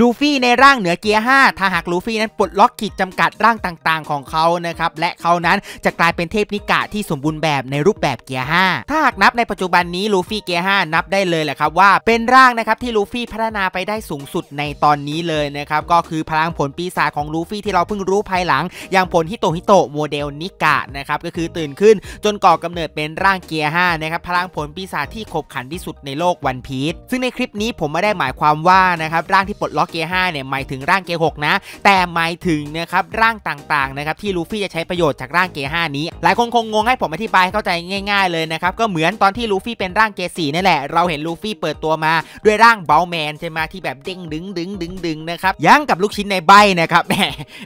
ลูฟี่ในร่างเหนือเกียร์5ถ้าหากลูฟี่นั้นปลดล็อกขีดจำกัดร่างต่างๆ ของเขานะครับและเขานั้นจะกลายเป็นเทพนิกะที่สมบูรณ์แบบในรูปแบบเกียร์5ถ้าหากนับในปัจจุบันนี้ลูฟี่เกียร์5นับได้เลยแหละครับว่าเป็นร่างนะครับที่ลูฟี่พัฒนาไปได้สูงสุดในตอนนี้เลยนะครับ ก็คือพลังผลปีศาจของลูฟี่ที่เราเพิ่งรู้ภายหลัง อย่างผลฮิโตฮิโตโมเดลนิกะนะครับก็คือตื่นขึ้นจนก่อกำเนิดเป็นร่างเกียร์5นะครับพลังผลปีศาจที่ขบขันที่สุดในโลกวันพีซซึ่งในคลิปนี้ผมไม่ได้หมายความว่านะครับร่างที่ปลดล็อกเกียร์หเนี่ยหมายถึงร่างเกียร์หนะ แต่หมายถึงนะครับร่างต่างๆนะครับที่ลูฟี่จะใช้ประโยชน์จากร่างเกียร์หนี้ หลายคนคงงงให้ผมอธิบายเข้าใจง่ายๆเลยนะครับก็เหมือนตอนที่ลูฟี่เป็นร่างเกียร์่นี่แหละเราเห็นลูฟี่เปิดตัวมา ด้วยร่างเบลแมนใช่ไหมที่แบบเด้งดึงดึงดึงดึงนะครับยั้งกับลูกชิ้นในใบนะครับแหม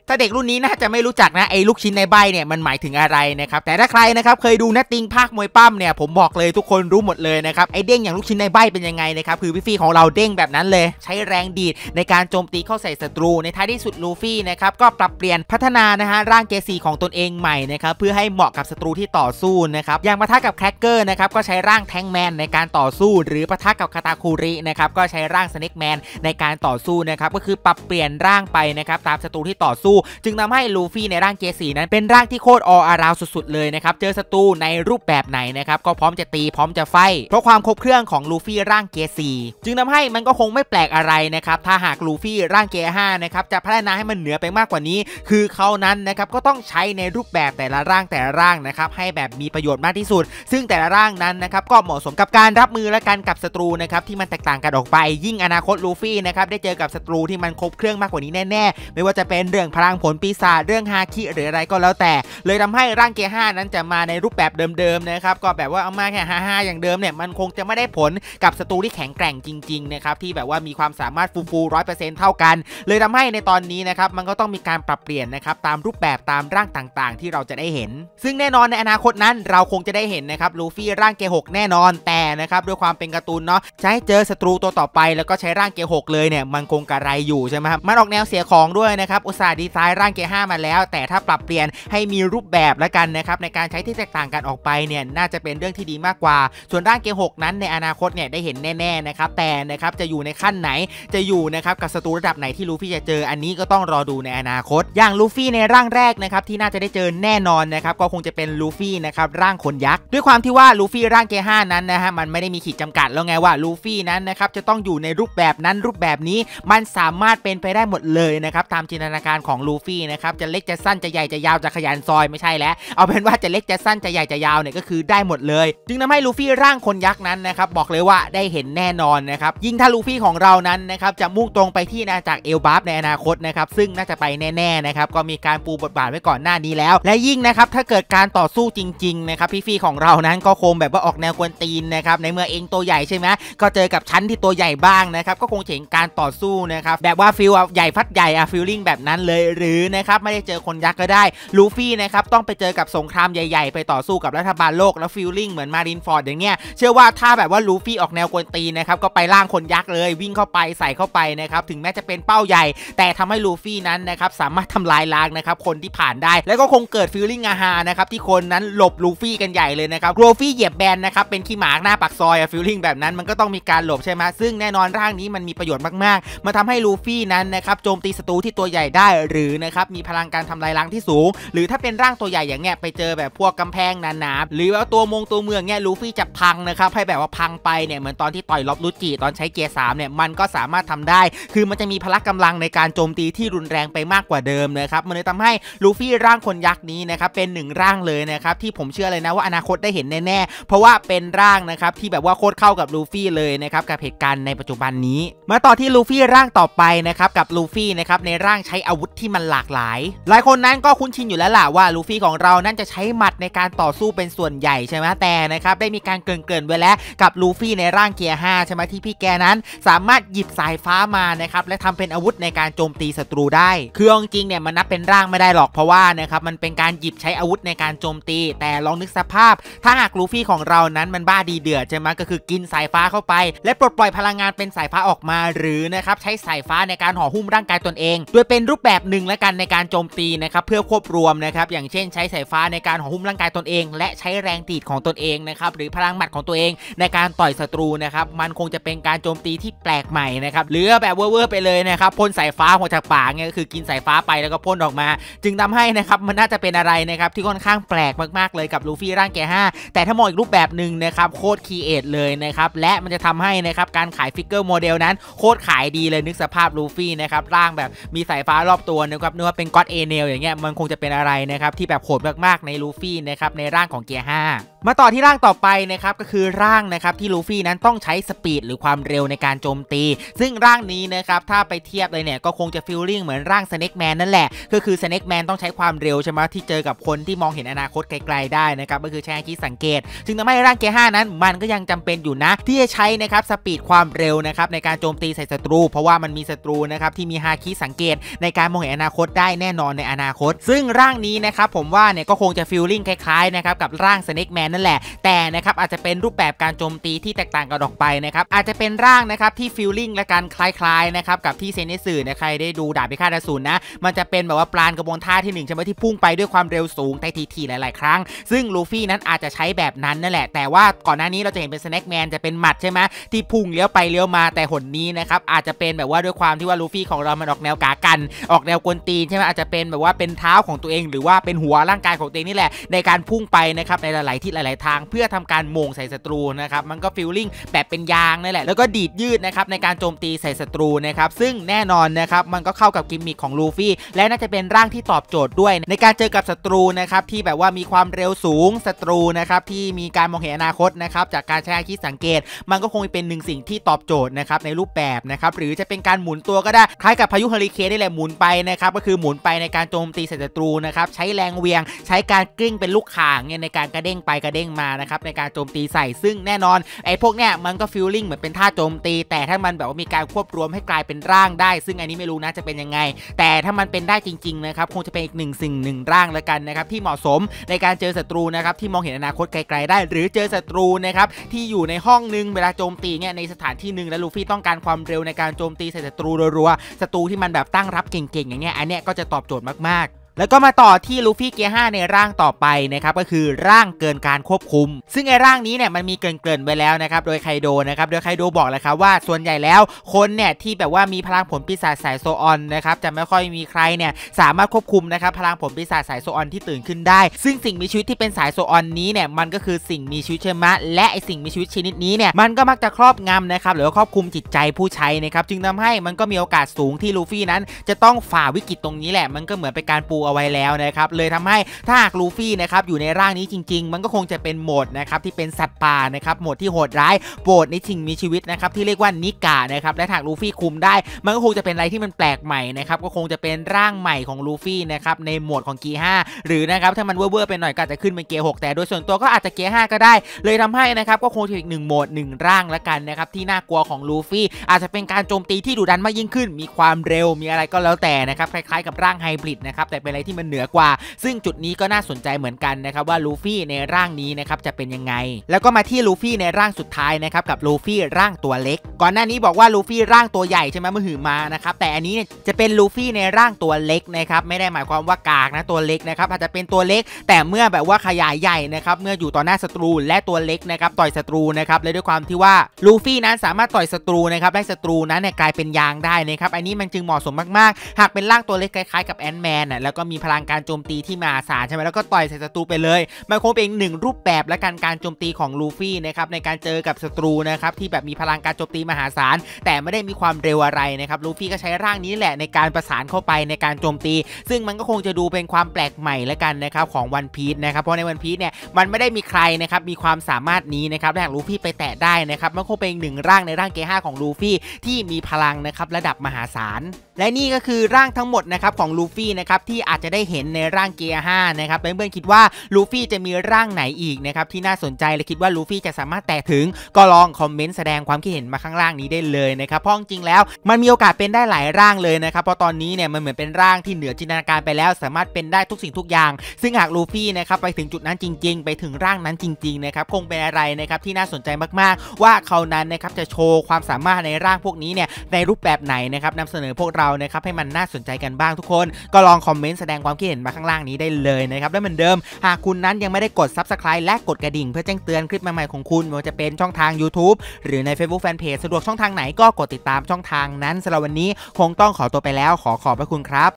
ถ้าเด็กรุ่นนี้น่าจะไม่รู้จักนะไอ้ลูกชิ้นในใบเนี่ยมันหมายถึงอะไรนะครับแต่ถ้าใครนะครับเคยดูนัตติงภาคมวยปั้มเนี่ยผมบอกเลยทุกคนรู้หมดเลยนะครับไอ้เด้งอย่างลูกชิ้นในใบเป็นยังไงนะครับคือพี่ฟีของเราเด้งแบบนั้นเลยใช้แรงดีดในการโจมตีเข้าใส่ศัตรู ในท้ายที่สุดลูฟี่นะครับก็ปรับเปลี่ยนพัฒนานะฮะร่างเกซีของตนเองใหม่นะครับเพื่อให้เหมาะกับศัตรูที่ต่อสู้นะครับอย่างปะทะกับแครกเกอร์นะครับก็ใช้ร่างแทงแมนในการต่อสู้ หรือปะทะกับคาตาคูรินะครับก็ใช้ร่างสเน็กแมนในการต่อสู้นะครับก็คือปรับเปลี่ยนร่างไปนะครับตามศัตรูที่ต่อสู้ จึงทาให้ลูฟี่ในร่างเกซีนั้นเป็นร่างที่โคตรออาราวสุด ๆเลยนะครับเจอศัตรูในรูปแบบไหนนะครับก็พร้อมจะตีพร้อมจะไฟเพราะความครบเครื่องของลูฟี่ร่างเกซีจึงทำให้มันก็คงไม่แปลกอะไรนะครับถ้าหาากลูฟี่ร่างเกียร์5นะครับจะพัฒนาให้มันเหนือไปมากกว่านี้ คือเขานั้นนะครับก็ต้องใช้ในรูปแบบแต่ละร่างแต่ละร่างนะครับให้แบบมีประโยชน์มากที่สุด ซึ่งแต่ละร่างนั้นนะครับก็เหมาะสมกับการรับมือและการกับศัตรูนะครับที่มันแตกต่างกันออกไป ยิ่งอนาคตลูฟี่นะครับได้เจอกับศัตรูที่มันครบเครื่องมากกว่านี้แน่ๆ ไม่ว่าจะเป็นเรื่องพลังผลปีศาจเรื่องฮาคิหรืออะไรก็แล้วแต่ เลยทำให้ร่างเกียร์5นั้นจะมาในรูปแบบเดิมๆนะครับก็แบบว่าเอามาแค่ฮ่าๆอย่างเดิมเนี่ยมันคงจะไม่ได้ผลกับศัตรูที่แข็งแกร่งจริงๆนะครับที่แบบว่ามีความสามารถฟูฟูร้อ100%เท่ากัน เลยทำให้ในตอนนี้นะครับ มันก็ต้องมีการปรับเปลี่ยนนะครับตามรูปแบบตามร่างต่างๆ ที่เราจะได้เห็น ซึ่งแน่นอนในอนาคตนั้นเราคงจะได้เห็นนะครับลูฟี่ร่างเกหกแน่นอนแต่นะครับ ด้วยความเป็นการ์ตูนเนาะใช้เจอศัตรูตัวต่อไป แล้วก็ใช้ร่างเกหกเลยเนี่ยมันคงกระไรอยู่ใช่ไหมครับมันออกแนวเสียของด้วยนะครับอุตสาห์ดีไซน์ร่างเกห้ามาแล้ว แต่ถ้าปรับเปลี่ยนให้มีรูปแบบแล้วกันนะครับ ในการใช้ที่แตกต่างกันออกไปเนี่ยน่าจะเป็นเรื่องที่ดีมากกว่า ส่วนร่างเกหกนั้นในอนาคตเนี่ยได้เห็นแน่ๆนะครับ แต่นะครับจะอยู่ในขั้นไหนจะอยู่นะครับับกับศัตรูระดับไหนที่ลูฟี่จะเจอ อันนี้ก็ต้องรอดูในอนาคต อย่างลูฟี่ในร่างแรกนะครับที่น่าจะได้เจอแน่นอนนะครับก็คงจะเป็นลูฟี่นะครับร่างคนยักษ์ด้วยความที่ว่าลูฟี่ร่างเกห้านั้นนะฮะมันไม่ได้มีขีดจำกัดแล้วไงว่าลูฟี่นั้นนะครับจะต้องอยู่ในรูปแบบนั้นรูปแบบนี้มันสามารถเป็นไปได้หมดเลยนะครับตามจินตนาการของลูฟี่นะครับจะเล็กจะสั้นจะใหญ่จะยาวจะขยันซอยไม่ใช่แล้วเอาเป็นว่าจะเล็กจะสั้นจะใหญ่จะยาวเนี่ยก็คือได้หมดเลย จึงทำให้ลูฟี่ร่างคนยักษ์นั้นนะครับบอกเลยว่าได้เห็นแน่นอนนะครับยิ่งถ้าลูฟี่ของเรานั้นนะครับจะมุ่งตรงไปที่นาจากเอลบรฟในอนาคตนะครับซึ่งน่าจะไปแน่ๆนะครับก็มีการปูบทบาทไว้ก่อนหน้านี้แล้ว และยิ่งนะครับถ้าเกิดการต่อสู้จริงๆนะครับพี่ฟีของเรานั้น ก็คงแบบว่าออกแนวกวนตีนนะครับในเมื่อเองตัวใหญ่ใช่ไหมก็เจอกับชั้นที่ตัวใหญ่บ้างนะครับก็คงเฉงการต่อสู้นะครับแบบว่าฟิลใหญ่ฟัดใหญ่อะฟิลลิ่งแบบนั้นเลยหรือนะครับไม่ได้เจอคนยักษ์ก็ได้ ลูฟี่นะครับต้องไปเจอกับสงครามใหญ่ ๆ ไปต่อสู้กับรัฐบาลโลกแล้วฟิลลิ่งเหมือนมารินฟอร์ดอย่างเงี้ยเชื่อว่าถ้าแบบว่าลูฟี่ออกแนวกวนตีนนะครับก็ไปล่างคนยักษ์เลยวิ่งเข้าไปใส่เข้าไปนะครับถึงแม้จะเป็นเป้าใหญ่ แต่ทำให้ลูฟี่นั้นนะครับสามารถทำลายล้างนะครับคนที่ผ่านได้แล้วก็คงเกิดฟิลลิ่งอาฮานะครับที่คนนั้นหลบลูฟี่กันใหญ่เลยนะครับลูฟี่เหยียบแบนนะครับเป็นขี้หมาหน้าปากซอยอะฟิลลิ่งแบบนั้นมันก็ต้องมีการหลบใช่ไหมซึ่งแน่นอนร่างนี้มันมีประโยชน์มากๆ มาทำให้ลูฟี่นั้นนะครับโจมตีศัตรูที่ตัวใหญ่ได้หรือนะครับมีพลังการทำลายล้างที่สูง หรือถ้าเป็นร่างตัวใหญ่อย่างเงี้ยไปเจอแบบพวกกำแพงนาๆหรือว่าตัวมงตัวเมืองเงี้ยลูฟี่จะพังนะครับให้แบบว่าพังไปเนี่ยเหมือนตอนที่ต่อยล็อบลูจิตอนใช้เกียร์สามเนี่ยมันก็สามารถทำได้คือมันจะมีพละกำลังในการโจมตีที่รุนแรงไปมากกว่าเดิมนะครับมันเลยทำให้ลูฟี่ร่างคนยักษ์นี้นะครับเป็นหนึ่งร่างเลยนะครับที่ผมเชื่อเลยนะว่าอนาคตได้เห็นแน่ๆเพราะว่าเป็นร่างนะครับที่แบบว่าโคตรเข้ากับลูฟี่เลยนะครับกับเหตุการณ์ในปัจจุบันนี้มาต่อที่ลูฟี่ร่างต่อไปนะครับกับลูฟี่นะครับในร่างใช้อาวุธที่มันหลากหลาย หลายคนนั้นก็คุ้นชินอยู่แล้วล่ะว่า ลูฟี่ของเรานั่นจะใช้หมัดในการต่อสู้เป็นส่วนใหญ่ใช่ไหมแต่นะครับได้มีการเกินเกินไว้แล้วกับลูฟี่ในร่างเกียร์าใช่ไหมที่พี่แกนั้น สามารถหยิบสายฟ้ามานะครับและทำเป็นอาวุธในการโจมตีศัตรูได้ คืองจริงเนี่ยมันนับเป็นร่างไม่ได้หรอกเพราะว่านะครับมันเป็นการหยิบใช้อาวุธในการโจมตี แต่ลองนึกสภาพ ถ้าหากลูฟี่ของเรานั้นมันบ้าดีเดือดใช่ไหมก็คือกินสายฟ้าเข้าไป และปลดปล่อยพลังงานเป็นสายฟ้าออกมา หรือนะครับใช้สายฟ้าในการห่อหุ้มร่างกายตนเอง โดยเป็นรูปแบบหนึ่งและกันในการโจมตีนะครับเพื่อควบรวมนะครับอย่างเช่นใช้สายฟ้าในการห่อหุ้มร่างกายตนเอง และใช้แรงตีดของตนเองนะครับหรือพลังหมัดของตัวเอง ในการต่อยศัตรูนะครับมันคงจะเป็นการโจมตีที่แปลกใหม่นะครับหรือแบบเวอร์ไปเลยนะครับพ่นสายฟ้าออกจากปากเนี่ยก็คือกินสายฟ้าไปแล้วก็พ่นออกมา จึงทำให้นะครับมันน่าจะเป็นอะไรนะครับที่ค่อนข้างแปลกมากๆ เลยกับลูฟี่ร่างแก่5แต่ถ้ามองอีกรูปแบบหนึ่งนะครับโคตรคีเอทเลยนะครับ และมันจะทำให้นะครับการขายฟิกเกอร์โมเดลนั้นโคตรขายดีเลยนึกสภาพลูฟี่นะครับร่างแบบมีสายฟ้ารอบตัวนะครับนึกว่าเป็นก็อดเอเนลอย่างเงี้ยมันคงจะเป็นอะไรนะครับที่แบบโหดมากๆในลูฟี่นะครับในร่างของเกียร์5มาต่อที่ร่างต่อไปนะครับก็คือร่างนะครับที่ลูฟี่นั้นต้องใช้สปีดหรือความเร็วในการโจมตี ซึ่งร่างนี้ี้นะครับถ้าไปเทียบเลยเนี่ยก็คงจะฟิลลิ่งเหมือนร่างสเน็กแมนนั่นแหละก็คือสเน็กแมนต้องใช้ความเร็วใช่ไหมที่เจอกับคนที่มองเห็นอนาคตไกล ๆได้นะครับก็คือใช้คิดสังเกต จึงทำให้ร่างเกห้านั้น มันก็ยังจำเป็นอยู่นะ ที่จะใช้นะครับสปีดความเร็วนะครับในการโจมตีใส่ศัตรู เพราะว่ามันมีศัตรูนะครับที่มีฮาคิสังเกต ในการมองเห็นอนาคตได้แน่นอนในอนาคต ซึ่งร่างนี้นะครับผมว่าเนี่ยก็คงจะฟิลลิ่งคล้ายๆนะครับกับร่างสเน็กแมนนั่นแหละ แต่นะครับอาจจะเป็นรูปแบบการโจมตีที่แตกต่างกันออกไปนะครับอาจจะเป็นร่างนะครับที่ฟิลลิ่งและการคล้ายายนะครับกับที่เซนิสือนะใครได้ดูดาบพิฆาตอสูรนะมันจะเป็นแบบว่าปราณกระบวนท่าที่ 1 ใช่ไหมที่พุ่งไปด้วยความเร็วสูงแต่ทีๆ หลายๆครั้ง ซึ่งลูฟี่นั้นอาจจะใช้แบบนั้นนั่นแหละ แต่ว่าก่อนหน้านี้เราจะเห็นเป็นสแน็คแมนจะเป็นหมัดใช่ไหมที่พุ่งเลี้ยวไปเลี้ยวมาแต่หนนี้นะครับอาจจะเป็นแบบว่าด้วยความที่ว่าลูฟี่ของเรามันออกแนวกากัน ออกแนวกวนตีนใช่ไหมอาจจะเป็น แบบว่าเป็นเท้าของตัวเอง หรือว่าเป็นหัวร่างกายของตัวเองนี่แหละในการพุ่งไปนะครับในหลาย ๆที่หลาย ๆทาง เพื่อทำการมงใส่ศัตรูนะครับมันก็ฟิลลิ่งแบบเป็นยางนั่นแหละแล้วก็ดีดยืดนะครับในการโจมตีใส่ศัตรรูนะครับซึ่งแน่นอนนะครับมันก็เข้ากับกิมมิคของลูฟี่ และน่าจะเป็นร่างที่ตอบโจทย์ด้วย ในการเจอกับศัตรูนะครับที่แบบว่ามีความเร็วสูงศัตรูนะครับที่มีการมองเห็นอนาคตนะครับจากการใช้คิดสังเกต มันก็คงเป็นหนึ่งสิ่งที่ตอบโจทย์นะครับในรูปแบบนะครับหรือจะเป็นการหมุนตัวก็ได้คล้ายกับพายุเฮอริเคนได้แหละหมุนไปนะครับก็คือหมุนไปในการโจมตีศัตรูนะครับใช้แรงเวียง ใช้การกลิ้งเป็นลูกข่างเนี่ยในการกระเด้งไปกระเด้งมานะครับในการโจมตีใส่ซึ่งแน่นอนไอ้พวกเนี้ยมันก็ฟิลลิ่งเหมือนเป็นท่าโจมตี แต่ถ้ามันแบบว่ามีการควบรวมให้กลายเป็นร่างได้ ซึ่งอันนี้ไม่รู้นะ จะเป็นยังไง แต่ถ้ามันเป็นได้จริง ๆนะครับ คงจะเป็นอีกหนึ่งสิ่งหนึ่งร่างแล้วกันนะครับที่เหมาะสมในการเจอศัตรูนะครับ ที่มองเห็นอนาคตไกลๆได้ หรือเจอศัตรูนะครับที่อยู่ในห้องนึง เวลาโจมตีเนี่ยในสถานที่หนึ่งแล้วลูฟี่ต้องการความเร็วในการโจมตีใส่ศัตรูรัวๆศัตรูที่มันแบบตั้งรับเก่งๆอย่างเงี้ยอันเนี้ยก็จะตอบโจทย์มากๆแล้วก็มาต่อที่ลูฟี่เกียห้าในร่างต่อไปนะครับก็คือร่างเกินการควบคุม ซึ่งไอ้ร่างนี้เนี่ยมันมีเกินเกินไว้แล้วนะครับโดยไคโดนะครับโดยไคโดบอกเลยครับว่าส่วนใหญ่แล้ว คนเนี่ยที่แบบว่ามีพลังผลปีศาจสายโซออนนะครับจะไม่ค่อยมีใครเนี่ยสามารถควบคุมนะครับพลังผลปีศาจสายโซออนที่ตื่นขึ้นได้ ซึ่งสิ่งมีชีวิตที่เป็นสายโซออนนี้เนี่ยมันก็คือสิ่งมีชีวิตเชื้อมและไอสิ่งมีชีวิตชนิดนี้เนี่ยมันก็มักจะครอบงำนะครับหรือว่าครอบคุมจิตใจผู้ใช้นะครับจึงทำให้มันก็มีโอกาสสูงที่ลูฟี่นั้น จะต้องฝ่าวิกฤตตรงนี้แหละมันก็เหมือนเป็นการปูเอาไว้แล้วนะครับเลยทำให้ถ้าหากลูฟี่นะครับอยู่ในร่างนี้จริงๆ มันก็คงจะเป็นโหมดนะครับที่เป็นสัตว์ป่านะครับโหมดที่โหดร้ายโหดในสิ่งมีชีวิตนะครับที่เรียกว่านิกานะครับและถหากลูฟี่คุมได้ มันก็คงจะเป็นอะไรที่มันแปลกใหม่นะครับก็คงจะเป็นร่างใหม่ของลูฟี่นะครับในโหมดของเกีห้าหรือนะครับถ้ามันเว่อร์ไปหน่อยก็อาจจะขึ้นเป็นเกียร์หกแต่โดยส่วนตัวก็อาจจะเกียร์ห้าก็ได้ เลยทำให้นะครับก็คงจะอีกหนึ่งโหมดหนึ่งร่างละกันนะครับที่น่ากลัวของลูฟี่อาจจะเป็นการโจมตีที่ดุดันมากยิ่งขึ้น มีความเร็วมีอะไรก็แล้วแต่นะครับคล้ายๆกับร่างไฮบริดนะครับแต่เ็นอะไรที่มันเหนือกว่า ซึ่งจุดนี้ก็น่าสนใจเหมือนกันนะครับว่าลูฟี่ในร่างนี้นะครับจะเป็นยังไง แล้วก็มาที่ลูฟี่ในร่างสุดท้ายนะครับกับลูฟี่ร่างตัวเล็ก ก่อนหน้านี้บอกว่าลูฟี่ร่างตัวใหญ่ใช่ไหมมือหือมานะครับ แต่อันนี้เนี่ยจะเป็นลูฟี่ในร่างตัวเล็กนะครับไม่ได้หมายความว่ากากนะตัวเล็กนะครับอาจจะเป็นตัวเล็ก แต่เมื่อแบบว่าขยายใหญ่นะครับเมื่ออยู่ต่อหน้าศัตรูและตัวเล็กนะครับต่อยศัตรูนะครับและด้วยความที่ว่าลูฟี่นั้นสามารถต่อยศัตรูนะครับให้ศัตรูนั้นเนี่ยกลายเป็นยางได้นะครับอันนี้มันจึงเหมาะสมมากๆ หากเป็นร่างตัวเล็กคล้ายๆกับแอนด์แมนแล้วก็ก็มีพลังการโจมตีที่มาศาลใช่ไหมแล้วก็ต่อยใส่ศัตรูไปเลยมันคงเป็นหนึ่งรูปแบบและการการโจมตีของลูฟี่นะครับในการเจอกับศัตรูนะครับที่แบบมีพลังการโจมตีมหาศาล แต่ไม่ได้มีความเร็วอะไรนะครับลูฟี่ก็ใช้ร่างนี้แหละในการประสานเข้าไปในการโจมตี ซึ่งมันก็คงจะดูเป็นความแปลกใหม่และกันนะครับของวันพีชนะครับเพราะในวันพีชเนี่ยมันไม่ได้มีใครนะครับมีความสามารถนี้นะครับและกลูฟี่ไปแตะได้นะครับมันคงเป็นหนึ่งร่างในร่างเกห้าของลูฟี่ที่มีพลังนะครับระดับมหาศาลและนี่ก็คือร่างทั้งหมดนะครับของลูฟี่นะครับที่อาจจะได้เห็นในร่างเกียร์ห้านะครับเพื่อนๆคิดว่าลูฟี่จะมีร่างไหนอีกนะครับที่น่าสนใจและคิดว่าลูฟี่จะสามารถแตะถึงก็ลองคอมเมนต์แสดงความคิดเห็นมาข้างล่างนี้ได้เลยนะครับเพราะจริงแล้ว มันมีโอกาสเป็นได้หลายร่างเลยนะครับเพราะตอนนี้เนี่ยมันเหมือนเป็นร่างที่เหนือจินตนาการไปแล้ว สามารถเป็นได้ทุกสิ่งทุกอย่าง ซึ่งหากลูฟี่นะครับไปถึงจุดนั้นจริงๆ ไปถึงร่างนั้นจริงๆนะครับคงเป็นอะไรนะครับที่น่าสนใจมากๆ ว่าเขานั้นนะครับจะโชว์ความสามารถในร่างพวกนี้เนี่ยในรูปแบบไหนนะครับนำเสนอพวกเรารานะครับให้มันน่าสนใจกันบ้างทุกคน ก็ลองคอมเมนต์แสดงความคิดเห็นมาข้างล่างนี้ได้เลยนะครับและเหมือนเดิม หากคุณนั้นยังไม่ได้กด Subscribe และกดกระดิ่ง เพื่อแจ้งเตือนคลิปใหม่ๆของคุณไม่ว่าจะเป็นช่องทาง YouTube หรือใน Facebook Fanpage สะดวกช่องทางไหนก็กดติดตามช่องทางนั้น สำหรับวันนี้คงต้องขอตัวไปแล้วขอขอบพระคุณครับ